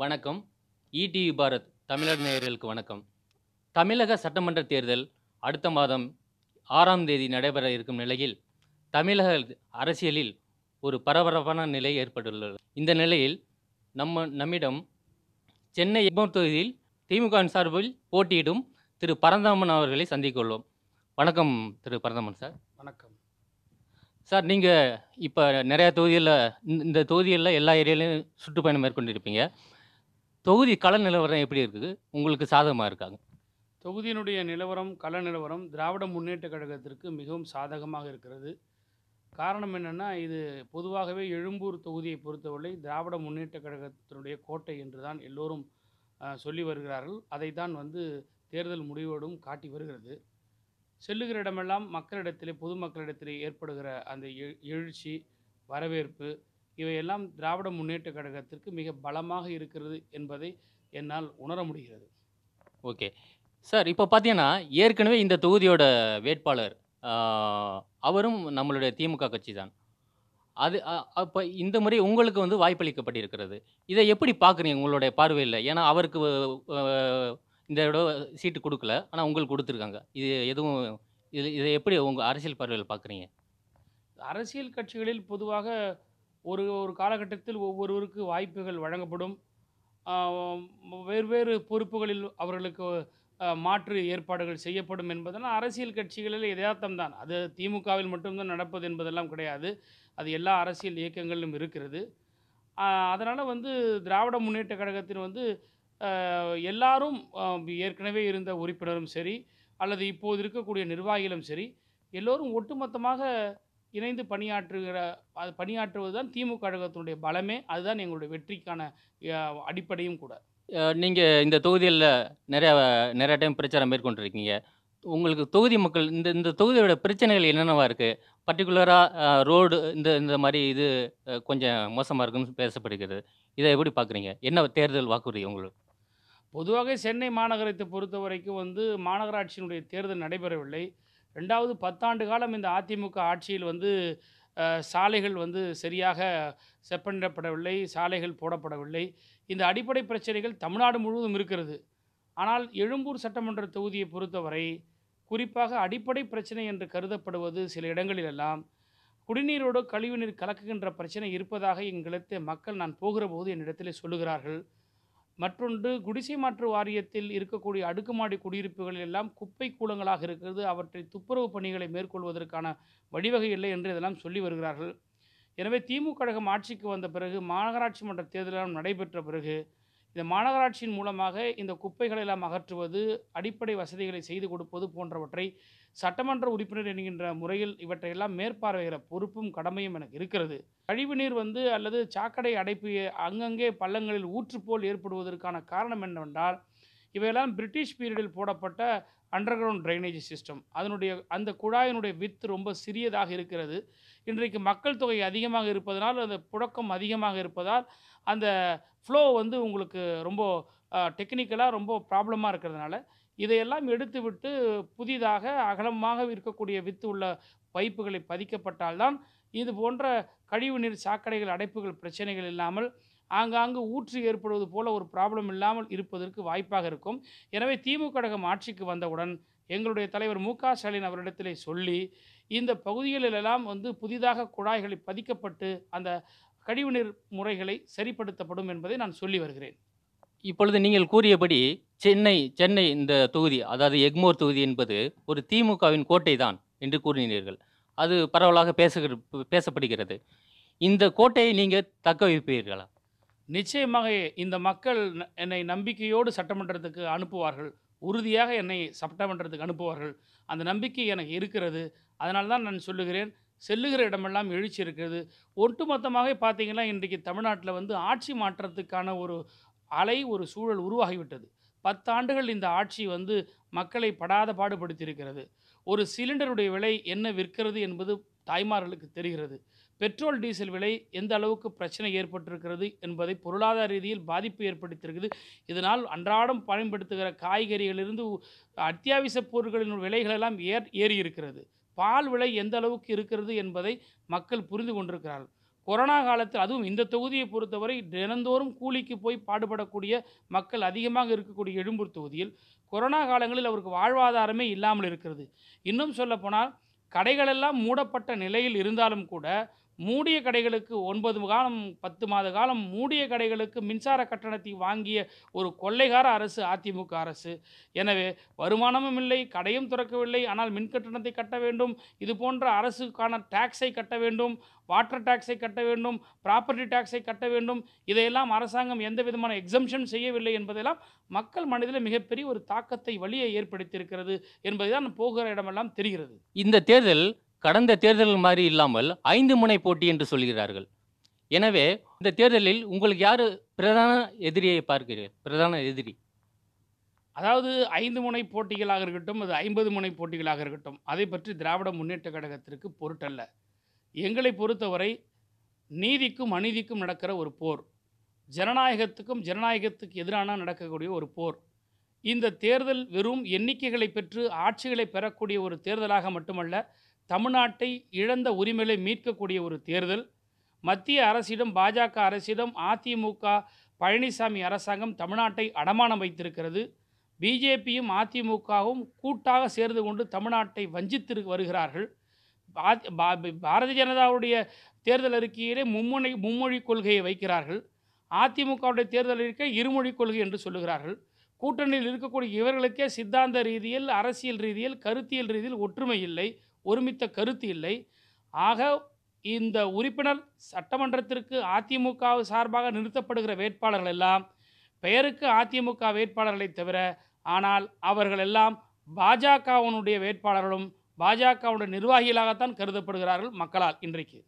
வணக்கம் EDV e Bharat தமிழர் நேயர்களுக்கு வணக்கம் தமிழக சட்டமன்ற தேர்தல் அடுத்த மாதம் ஆறாம் தேதி நடைபெற இருக்கும் நிலையில் தமிழக அரசியலில் ஒரு பரபரப்பான நிலை ஏற்பட்டுள்ளது இந்த நிலையில் நம்ம நம்மிடம் சென்னை எப்போ தொகுதியில் திமுக சார்பில் போட்டியிடும் திரு பரந்தாமன் அவர்களை சந்திக்கொள்வோம் வணக்கம் திரு பரந்தாமன் சார் வணக்கம் சார் நீங்கள் இப்போ நிறையா தொகுதியில் இந்த தொகுதிகளில் எல்லா ஏரியாலையும் சுற்றுப்பயணம் மேற்கொண்டிருப்பீங்க தொகுதி கள நிலவரம் எப்படி இருக்குது உங்களுக்கு சாதகமாக இருக்காங்க தொகுதியினுடைய நிலவரம் கள நிலவரம் திராவிட முன்னேற்ற கழகத்திற்கு மிகவும் சாதகமாக இருக்கிறது காரணம் என்னென்னா இது பொதுவாகவே எழும்பூர் தொகுதியை பொறுத்தவரை திராவிட முன்னேற்ற கழகத்தினுடைய கோட்டை என்று தான் எல்லோரும் சொல்லி வருகிறார்கள் அதைத்தான் வந்து தேர்தல் முடிவோடும் காட்டி வருகிறது செல்லுகிற இடமெல்லாம் மக்களிடத்திலே பொதுமக்களிடத்திலே ஏற்படுகிற அந்த எழுச்சி வரவேற்பு இவையெல்லாம் திராவிட முன்னேற்ற கழகத்திற்கு மிக பலமாக இருக்கிறது என்பதை என்னால் உணர முடிகிறது ஓகே சார் இப்போ பார்த்தீங்கன்னா ஏற்கனவே இந்த தொகுதியோட வேட்பாளர் அவரும் நம்மளுடைய திமுக கட்சி தான் அது அப்போ இந்த முறை உங்களுக்கு வந்து வாய்ப்பளிக்கப்பட்டிருக்கிறது இதை எப்படி பார்க்குறீங்க உங்களுடைய பார்வையில் ஏன்னா அவருக்கு இந்த சீட்டு கொடுக்கல ஆனால் உங்களுக்கு கொடுத்துருக்காங்க இது எதுவும் இது இதை எப்படி உங்கள் அரசியல் பார்வையில் பார்க்குறீங்க அரசியல் கட்சிகளில் பொதுவாக ஒரு ஒரு காலகட்டத்தில் ஒவ்வொருவருக்கு வாய்ப்புகள் வழங்கப்படும் வெவ்வேறு பொறுப்புகளில் அவர்களுக்கு மாற்று ஏற்பாடுகள் செய்யப்படும் என்பதெல்லாம் அரசியல் கட்சிகளில் யதார்த்தம் தான் அது திமுகவில் மட்டும்தான் நடப்பது என்பதெல்லாம் கிடையாது அது எல்லா அரசியல் இயக்கங்களிலும் இருக்கிறது அதனால் வந்து திராவிட முன்னேற்ற கழகத்தின் வந்து எல்லாரும் ஏற்கனவே இருந்த உறுப்பினரும் சரி அல்லது இப்போது இருக்கக்கூடிய நிர்வாகிகளும் சரி எல்லோரும் ஒட்டுமொத்தமாக இணைந்து பணியாற்றுகிற அது பணியாற்றுவது தான் திமுக கழகத்தினுடைய பலமே அதுதான் எங்களுடைய வெற்றிக்கான அடிப்படையும் கூட நீங்கள் இந்த தொகுதியில் நிறையா நிறையா டைம் பிரச்சாரம் மேற்கொண்டிருக்கீங்க உங்களுக்கு தொகுதி மக்கள் இந்த இந்த தொகுதியோட பிரச்சனைகள் என்னென்னவா இருக்குது பர்டிகுலராக ரோடு இந்த இந்த மாதிரி இது கொஞ்சம் மோசமாக இருக்குன்னு பேசப்படுகிறது இதை எப்படி பார்க்குறீங்க என்ன தேர்தல் வாக்குறுதி உங்களுக்கு பொதுவாக சென்னை மாநகரத்தை பொறுத்த வரைக்கும் வந்து மாநகராட்சியினுடைய தேர்தல் நடைபெறவில்லை ரெண்டாவது பத்தாண்டு காலம் இந்த அதிமுக ஆட்சியில் வந்து சாலைகள் வந்து சரியாக செப்பனிடப்படவில்லை சாலைகள் போடப்படவில்லை இந்த அடிப்படை பிரச்சனைகள் தமிழ்நாடு முழுவதும் இருக்கிறது ஆனால் எழும்பூர் சட்டமன்ற தொகுதியை பொறுத்தவரை குறிப்பாக அடிப்படை பிரச்சனை என்று கருதப்படுவது சில இடங்களிலெல்லாம் குடிநீரோடு கழிவுநீர் கலக்குகின்ற பிரச்சனை இருப்பதாக எங்களிடத்தை மக்கள் நான் போகிற போது என்னிடத்தில் சொல்லுகிறார்கள் மற்றொன்று குடிசை மாற்று வாரியத்தில் இருக்கக்கூடிய அடுக்குமாடி குடியிருப்புகள் எல்லாம் குப்பை கூலங்களாக இருக்கிறது அவற்றை துப்புரவு பணிகளை மேற்கொள்வதற்கான வழிவகை இல்லை என்று இதெல்லாம் சொல்லி வருகிறார்கள் எனவே திமுக கழகம் ஆட்சிக்கு வந்த பிறகு மாநகராட்சி மன்ற தேர்தலாம் நடைபெற்ற பிறகு இந்த மாநகராட்சியின் மூலமாக இந்த குப்பைகளை எல்லாம் அகற்றுவது அடிப்படை வசதிகளை செய்து கொடுப்பது போன்றவற்றை சட்டமன்ற உறுப்பினர் என்கின்ற முறையில் இவற்றையெல்லாம் மேற்பார்வைகிற பொறுப்பும் கடமையும் எனக்கு இருக்கிறது கழிவுநீர் வந்து அல்லது சாக்கடை அடைப்பு அங்கங்கே பள்ளங்களில் ஊற்றுப்போல் ஏற்படுவதற்கான காரணம் என்னவென்றால் இவையெல்லாம் பிரிட்டிஷ் பீரியடில் போடப்பட்ட அண்டர் கிரவுண்ட் ட்ரைனேஜ் சிஸ்டம் அதனுடைய அந்த குழாயினுடைய வித்து ரொம்ப சிறியதாக இருக்கிறது இன்றைக்கு மக்கள் தொகை அதிகமாக இருப்பதனால் அந்த புழக்கம் அதிகமாக இருப்பதால் அந்த ஃப்ளோ வந்து உங்களுக்கு ரொம்ப டெக்னிக்கலாக ரொம்ப ப்ராப்ளமாக இருக்கிறதுனால இதையெல்லாம் எடுத்துவிட்டு புதிதாக அகலமாக இருக்கக்கூடிய வித்து உள்ள பைப்புகளை பதிக்கப்பட்டால்தான் இது போன்ற கழிவுநீர் சாக்கடைகள் அடைப்புகள் பிரச்சனைகள் இல்லாமல் ஆங்காங்கு ஊற்று ஏற்படுவது போல ஒரு ப்ராப்ளம் இல்லாமல் இருப்பதற்கு வாய்ப்பாக இருக்கும் எனவே திமுக கழகம் ஆட்சிக்கு வந்தவுடன் எங்களுடைய தலைவர் மு க ஸ்டாலின் அவரிடத்திலே சொல்லி இந்த பகுதிகளிலெல்லாம் வந்து புதிதாக குழாய்களை பதிக்கப்பட்டு அந்த கழிவுநீர் முறைகளை சரிப்படுத்தப்படும் என்பதை நான் சொல்லி வருகிறேன் இப்பொழுது நீங்கள் கூறியபடி சென்னை சென்னை இந்த தொகுதி அதாவது எக்மோர் தொகுதி என்பது ஒரு திமுகவின் கோட்டை தான் என்று கூறினீர்கள் அது பரவலாக பேசுகிற பேசப்படுகிறது இந்த கோட்டையை நீங்கள் தக்க வைப்பீர்களா நிச்சயமாக இந்த மக்கள் என்னை நம்பிக்கையோடு சட்டமன்றத்துக்கு அனுப்புவார்கள் உறுதியாக என்னை சட்டமன்றத்துக்கு அனுப்புவார்கள் அந்த நம்பிக்கை எனக்கு இருக்கிறது அதனால் தான் நான் சொல்லுகிறேன் செல்லுகிற இடமெல்லாம் எழுச்சி இருக்கிறது ஒட்டுமொத்தமாக பார்த்தீங்கன்னா இன்றைக்கு தமிழ்நாட்டில் வந்து ஆட்சி மாற்றத்துக்கான ஒரு அலை ஒரு சூழல் உருவாகிவிட்டது பத்தாண்டுகள் இந்த ஆட்சி வந்து மக்களை படாத பாடுபடுத்தியிருக்கிறது ஒரு சிலிண்டருடைய விலை என்ன விற்கிறது என்பது தாய்மார்களுக்கு தெரிகிறது பெட்ரோல் டீசல் விலை எந்த அளவுக்கு பிரச்சனை ஏற்பட்டிருக்கிறது என்பதை பொருளாதார ரீதியில் பாதிப்பு ஏற்படுத்தியிருக்குது இதனால் அன்றாடம் பயன்படுத்துகிற காய்கறிகளிலிருந்து அத்தியாவசிய பொருட்களின் விலைகளெல்லாம் ஏர் ஏறி இருக்கிறது பால் விலை எந்த அளவுக்கு இருக்கிறது என்பதை மக்கள் புரிந்து கொண்டிருக்கிறார்கள் கொரோனா காலத்தில் அதுவும் இந்த தொகுதியை பொறுத்தவரை தினந்தோறும் கூலிக்கு போய் பாடுபடக்கூடிய மக்கள் அதிகமாக இருக்கக்கூடிய எழும்பூர் தொகுதியில் கொரோனா காலங்களில் அவருக்கு வாழ்வாதாரமே இல்லாமல் இருக்கிறது இன்னும் சொல்லப்போனால் கடைகளெல்லாம் மூடப்பட்ட நிலையில் இருந்தாலும் கூட மூடிய கடைகளுக்கு ஒன்பது காலம் பத்து மாத காலம் மூடிய கடைகளுக்கு மின்சார கட்டணத்தை வாங்கிய ஒரு கொள்ளைகார அரசு அதிமுக அரசு எனவே வருமானமும் இல்லை கடையும் திறக்கவில்லை ஆனால் மின் கட்டணத்தை கட்ட வேண்டும் இது போன்ற அரசுக்கான டேக்ஸை கட்ட வேண்டும் வாட்டர் டேக்ஸை கட்ட வேண்டும் ப்ராப்பர்ட்டி டேக்ஸை கட்ட வேண்டும் இதையெல்லாம் அரசாங்கம் எந்த விதமான எக்ஸம்ஷன் செய்யவில்லை என்பதெல்லாம் மக்கள் மனதில் மிகப்பெரிய ஒரு தாக்கத்தை வழியை ஏற்படுத்தியிருக்கிறது என்பதுதான் போகிற இடமெல்லாம் தெரிகிறது இந்த தேர்தல் கடந்த தேர்தல்கள் மாதிரி இல்லாமல் ஐந்து முனை போட்டி என்று சொல்கிறார்கள் எனவே இந்த தேர்தலில் உங்களுக்கு யார் பிரதான எதிரியை பார்க்கிறீர்கள் பிரதான எதிரி அதாவது ஐந்து முனை போட்டிகளாக இருக்கட்டும் அது ஐம்பது முனை போட்டிகளாக இருக்கட்டும் அதை பற்றி திராவிட முன்னேற்ற கழகத்திற்கு பொருட்டல்ல எங்களை பொறுத்தவரை நீதிக்கும் அநீதிக்கும் நடக்கிற ஒரு போர் ஜனநாயகத்துக்கும் ஜனநாயகத்துக்கு எதிரான நடக்கக்கூடிய ஒரு போர் இந்த தேர்தல் வெறும் எண்ணிக்கைகளை பெற்று ஆட்சிகளை பெறக்கூடிய ஒரு தேர்தலாக மட்டுமல்ல தமிழ்நாட்டை இழந்த உரிமைகளை மீட்கக்கூடிய ஒரு தேர்தல் மத்திய அரசிடம் பாஜக அரசிடம் அதிமுக பழனிசாமி அரசாங்கம் தமிழ்நாட்டை அடமானம் வைத்திருக்கிறது பிஜேபியும் அதிமுகவும் கூட்டாக சேர்ந்து கொண்டு தமிழ்நாட்டை வஞ்சித்து வருகிறார்கள் பாரதிய ஜனதாவுடைய தேர்தல் அறிக்கையிலே மும்முனை மும்மொழி கொள்கையை வைக்கிறார்கள் அதிமுகவுடைய தேர்தல் அறிக்கை இருமொழி கொள்கை என்று சொல்லுகிறார்கள் கூட்டணியில் இருக்கக்கூடிய இவர்களுக்கே சித்தாந்த ரீதியில் அரசியல் ரீதியில் கருத்தியல் ரீதியில் ஒற்றுமை இல்லை ஒருமித்த கருத்து இல்லை ஆக இந்த உறுப்பினர் சட்டமன்றத்திற்கு அதிமுக சார்பாக நிறுத்தப்படுகிற வேட்பாளர்கள் எல்லாம் பெயருக்கு அதிமுக வேட்பாளர்களை தவிர ஆனால் அவர்கள் எல்லாம் பாஜகவினுடைய வேட்பாளர்களும் பாஜகவுடைய நிர்வாகிகளாகத்தான் கருதப்படுகிறார்கள் மக்களால் இன்றைக்கு